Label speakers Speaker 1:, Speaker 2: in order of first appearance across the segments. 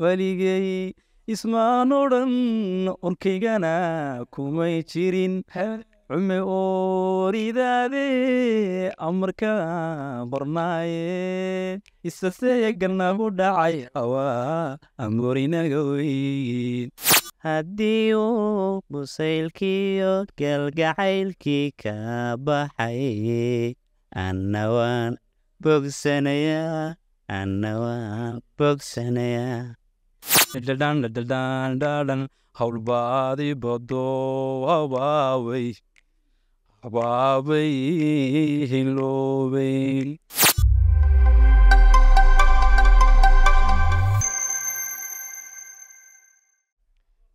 Speaker 1: weligay ismaan odhan orkaygana kumay jirin cume ooridaade amarka barnaaye isaseya garnabu dhacay awaa amorinagawey haddii uu qusaylkiiyo
Speaker 2: galgacaylkii ka baxay anna waan bogsanayaa anna waan bogsanayaa
Speaker 1: dhadhandhadhan howlbaadi bado abaawey abaabay hiloobey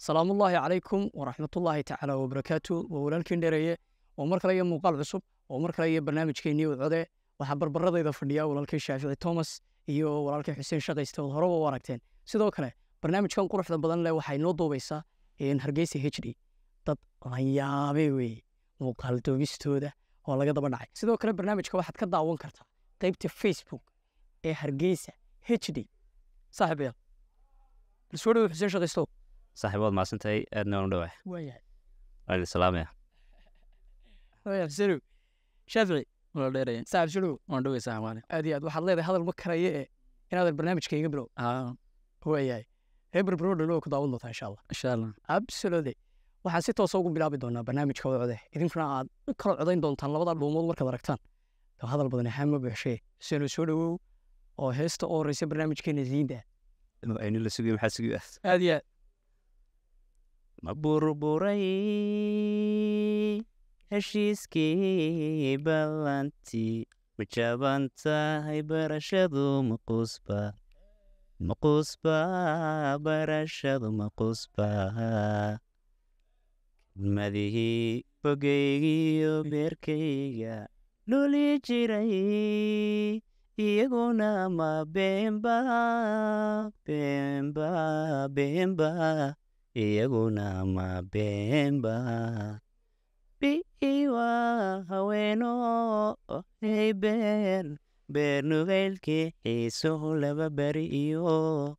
Speaker 3: asalaamu ullaahi calaykum waraxmatullaahi tacaala wabarakaatu waa walaalkiin dhereeye oo mar kale iyo muuqaal cusub oo mar kale iyo barnaamijkeennii ucode waxaa barbaradayda fadhiya walaalkay shaafici toomas iyo walaalkay xuseen shaqayste ood u aragteen sidoo kale barnaamijkan quruxda badan leh waxaa inoo duubaysaa hargeysa h d dad lanyaabe weeye muuqaal oo laga daba dhacay sidoo kale barnaamijka waxaad ka daawan kartaa qaybta facebook ee hargeysa h d saaxiibayaal
Speaker 2: isoo dhawo xuseen shaqaysto saaxiib waad maadsantahay aadna dhawaa waayahay waan salaamaya
Speaker 3: waaya xuseenow shaafici wala dheeraya saaxiib soo waan dhawaysaa maale aad iyo aad waxaad leedahay hadal ma karaya ee inaadan barnaamijka iga bilow waayahay hebr brooder loo kudaa u doontaa insha allah insha allah absolutely waxaan si toosa ah ugu bilaabi doonaa barnaamijka wacde idinkuna aad u kala codayn doontaan labada dhuumood markaad aragtaan dab hadal badan haama buuxshee sino soo dhawow oo heesta u horeysa barnaamijkeena ziinda
Speaker 2: ah. aynu la sugiyo maxaa sugiyo ah aad iyo aad ma burburay heshiiskii ballantii ma jaban tahay barashadu ma qusba Maquusbaa barashadu maquusbaa, kelmadihii bogeygiiyo beerkayga luli jiray, iyaguna ma beenbaa beenbaa beenbaa, iyaguna ma beenbaa. Bi'iwa haweeno oh hey beernugeylki xiisuhu laba bari iyo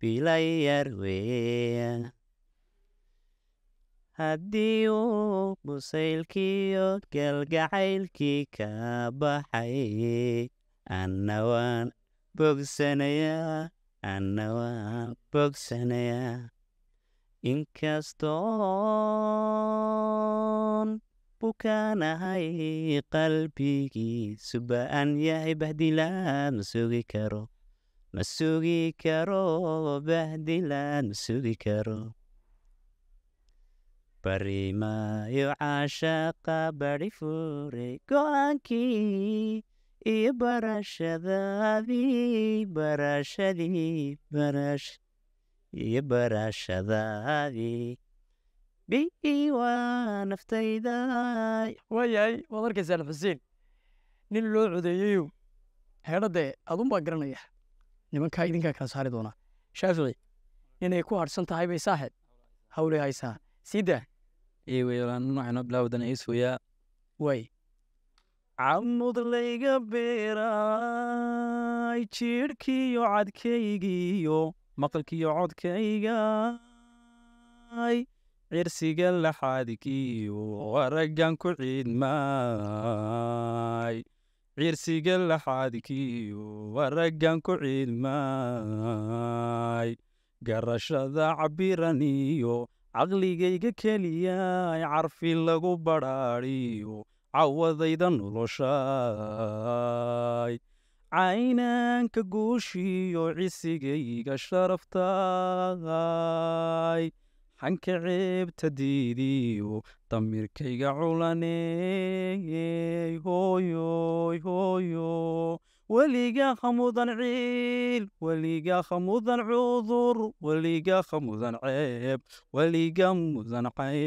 Speaker 2: bilay yar weeyan haddii uu qusaylkiyo galgacaylkii ka baxay anna waan bogsanayaa anna waan bogsanayaa inkastoo u kaanahay qalbigiisu ba'an yahay bahdilaad masugi karo masugi karo bahdilaad masugi karo barimayo caashaqa bari fure go'aankii iyo barashadaadii barashadii barash iyo barashadaadii waa waad
Speaker 3: arkaysaa alxusein
Speaker 2: nin loo codeeyeyo
Speaker 3: heedhadee adun baa garanaya nimankaa idinkaa kala saari doonaa shaafici inay ku harsan tahay bay saaxib hawley haysaa
Speaker 1: sii daa waxaanoo camud layga beeraay jiirhkiiyo cadkaygiiyo maqalkiiyo codkaygaay cirsiga laxaadkiiyo waraggan ku ciidmay cirsiga laxaadkiiyo waraggan ku ciidmaay garashada cabiraniyo caqligayga keliyay carfi lagu badhaadhiyo cawadayda noloshay caynaanka guushiyo cirsigayga sharaftaay xanka ceebta diidiyo damirkayga culaneey hooyoy hooyo weliga ha mudan ciil weliga ha mudan cudur weliga ha mudan ceeb weliga mudan cay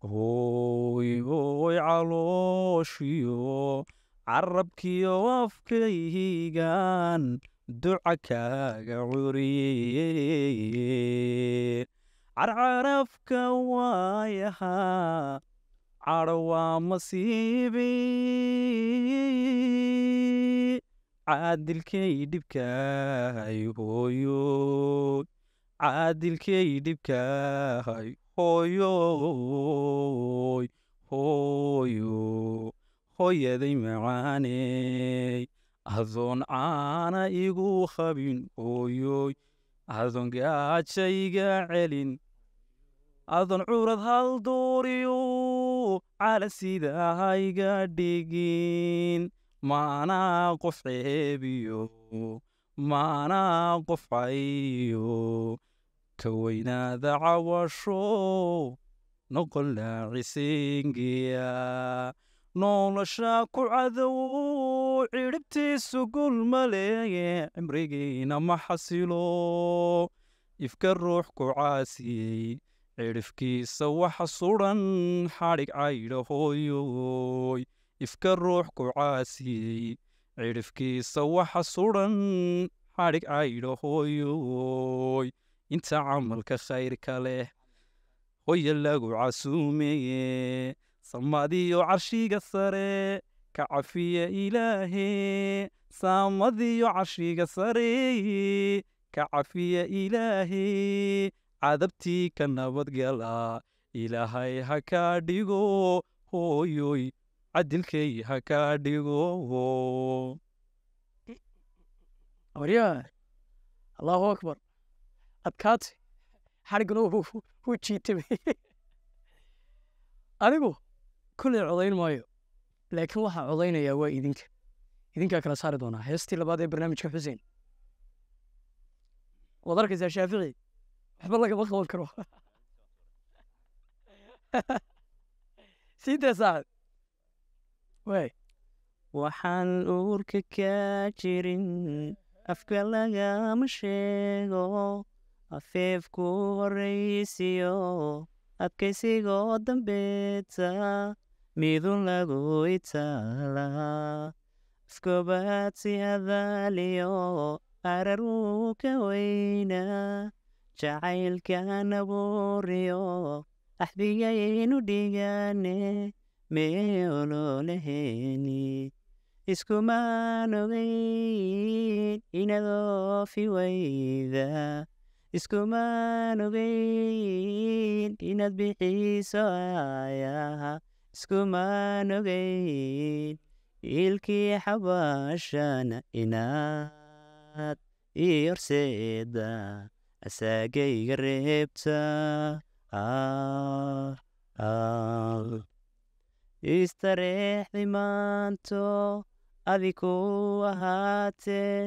Speaker 1: hooy hooy calooshiyo carabkiyo afkaygan duca kaaga curiye carcarafka waayahaa cadho waa masiibi caadilkay dhibkahay hooyo caadilkay dhibkahay hooyoy hooyo hooyaday macaaney adoon caana igu qabin ooyooy adoon gaaja iga celin adoon curad hal duuriyu cala sidaa dhigin maana qof ceebiyo maana qof cayiyo ka cawasho noqon laacisengeya nolosha ku cadow cidhibtiisu gul maleeye cimrigiina ma xasilo ifka ruux ku caasiyey cidhifkiisa waxa sudhan xadhig caydha hooyoy ifka ruux ku caasiyey cidhifkiisa waxa sudhan xadhig caydha hooyoy inta camalka khayrka leh hoya lagu casuumeye samadiyo carshiga sare kacafiya ilaahe saamadiyo cashiga sareeye kacafiya ilaahe cadabtii ka nabadgala ilaahay ha kaa dhigo hooyoy cadilkay ha kaa dhigo waryaa
Speaker 3: allaahu akbar adkaate xariguna wuu jiitay anigu kullay codayn maayo laakiin waxaan codaynayaa waa idinka idinkaa kala saari doonaa heestii labaad ee barnaamijka xuseen waad arkaysaa shaafici waxba lagama qaban karo
Speaker 2: sii dee waxaan uurka ka jirin afka lagama sheego afeefku horraysiyo adkaysigoo dambeedsa midun lagu itaalaa iskobaadsi adaaliyo araruu ka weynaa jacaylkan abuuriyo axbigaynu dhigaane mee ololaheeni iskumaan ogeyn inadoofi wayda iskumaan ogeyn inaad bixiiso aayaha iskumaan ogeyn ilkii xabaashana inaad ii horseeda asaagayga reebta ah, ah. istareexdi maanto adi ku ahaatee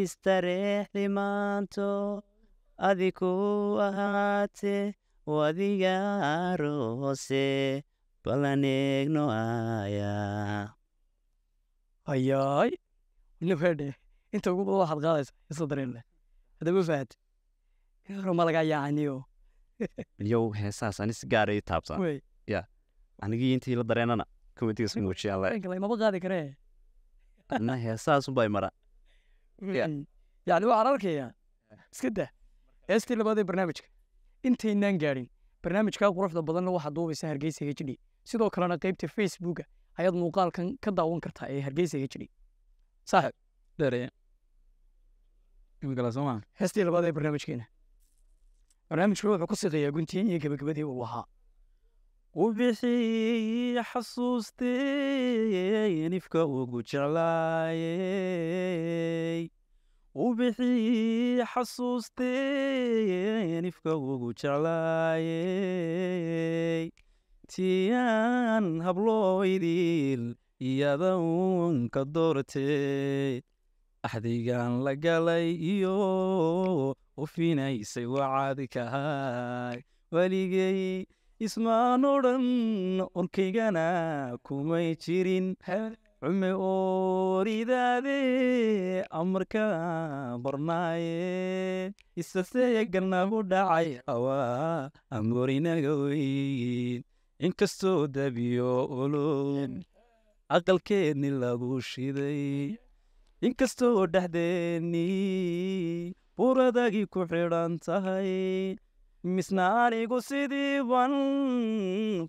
Speaker 2: istareexdi maanto adi ku ahaatee wadiga aroose hayaay welibaadhe inta ugu badan waxaad qaadaysa isla dareenle
Speaker 3: haddama fahad in hore ma lagaa yaacaniyo
Speaker 2: yow heesaas ani si taabsan ya anigii intii la dareenana kumitiisa muujiyaan qaadi karee ana heesaas unbay mara
Speaker 3: yacni waxaan arkayaa iska da heestii labaad ee barnaamijka intaynaan gaarin barnaamijkaa quruxda badanna waxaa duubaysa hargeysa h sidoo kalena qaybta facebook ayaad muuqaalkan ka daawan kartaa ee hargeysaga jiray heestii labaad ee barnaamijkeena barnaamijka wuxuu ka siqayaa guntii iyo gebagabadii uu ahaa
Speaker 1: u bixi nifka ugu jeclaayey u bixi nifka ugu jeclaayey tiyaan habloydil iyadown ka doortee axdigaan la galay iyo ufinaysay wacaadkahay weligay ismaan odhan orkaygana kumay jirin cume ooridaade amarka barnaaye isaseegannagu dhacay hawaa amorinagoyn inkastoo dabiyo olol aqalkeennii lagu shiday inkastoo dhexdeennii buuradagii ku xidhan tahay misna anigu sidii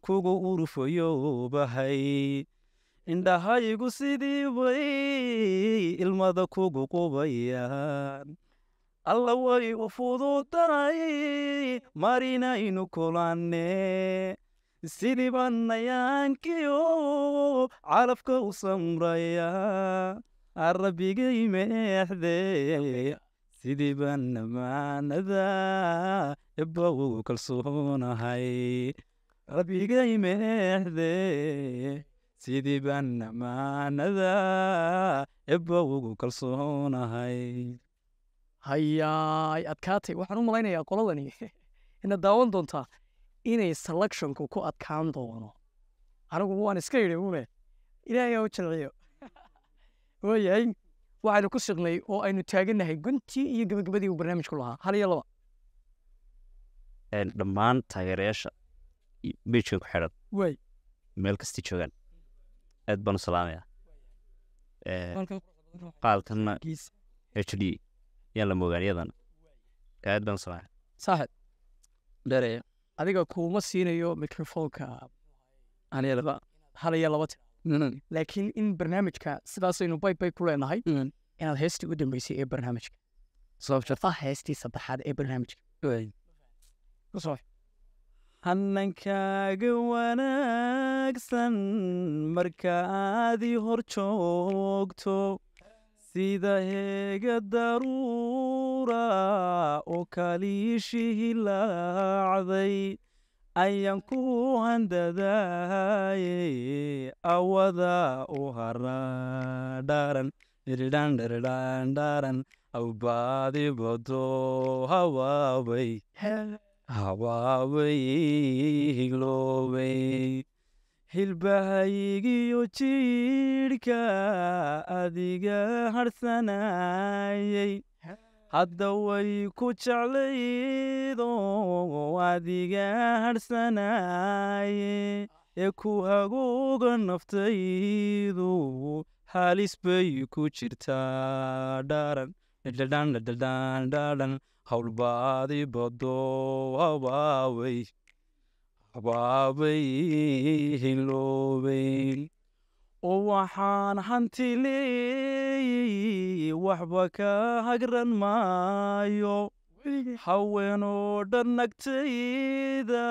Speaker 1: kugu urufayo bahay indhahaygu sidiibay ilmada kugu qubayaan alla way u fududanay marinaynu kulanne sidii baan u samraya arabigay meexde sidii baan namaanada ebbow kalsoonahay rabigay meexde sidii baan namaanada ebbow kalsoonahay
Speaker 3: hayaay adkaatay waxaan u malaynayaa qoladani ina daawan doontaa inay selectionku ku adkaan doono anigu waan iska yidhi ume ilaahay u janciyo waayahay waxaynu ku siqnay oo aynu taagannahay guntii iyo gabagabadii uu barnaamijku lahaa hal iyo laba
Speaker 2: dhammaan taageerayaasha bejka ku xidhan way meel kasta joogaan aad baan salaamayaa e qaalkanna h d yaan la moogaan iyadan aad baan salaamaya
Speaker 3: saaxib dheereya adiga kuuma siinayo microfonka haliyo laba ti mm-hmm. laakiin in barnaamijka sidaasaynu baybay ku leenahay mm-hmm. inaad heestii u dambeysay ee barnaamijka sababtaa
Speaker 1: heestii saddexaad ee barnaamijka hanankaaga wanaagsan markaadi hor joogto sida heega daruura oo kaliishii hilaacday ayaan ku handadaayey awada u haradharan dhirhidhandhirhdhandharan awbaadi bado hawaabay hawaabay hiloobay xilbahaygiyo jidhka adiga harsanayey hadda way ku jeclaydo adiga harhsanaye ah. ee ku haguga naftaydu halis bay ku jirtaa dharan dhadhan dhadhan howlbaadi bado waawaawe habaabay hiloobay oo waxaan hanti leeyey waxba ka hagran maayo haween oo dhan nagtayda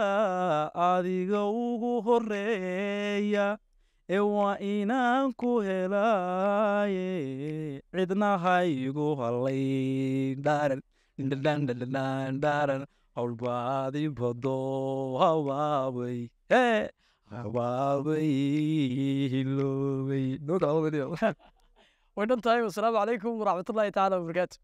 Speaker 1: adiga ugu horeeya ee waa inaan ku helaaye cidna haygu halaydharan awlbaadibado hawaabay ee hawaabay hiloobay
Speaker 3: way dhan tahay wasalaamu calaykum waraxmatullaahi tacala wabarakaatu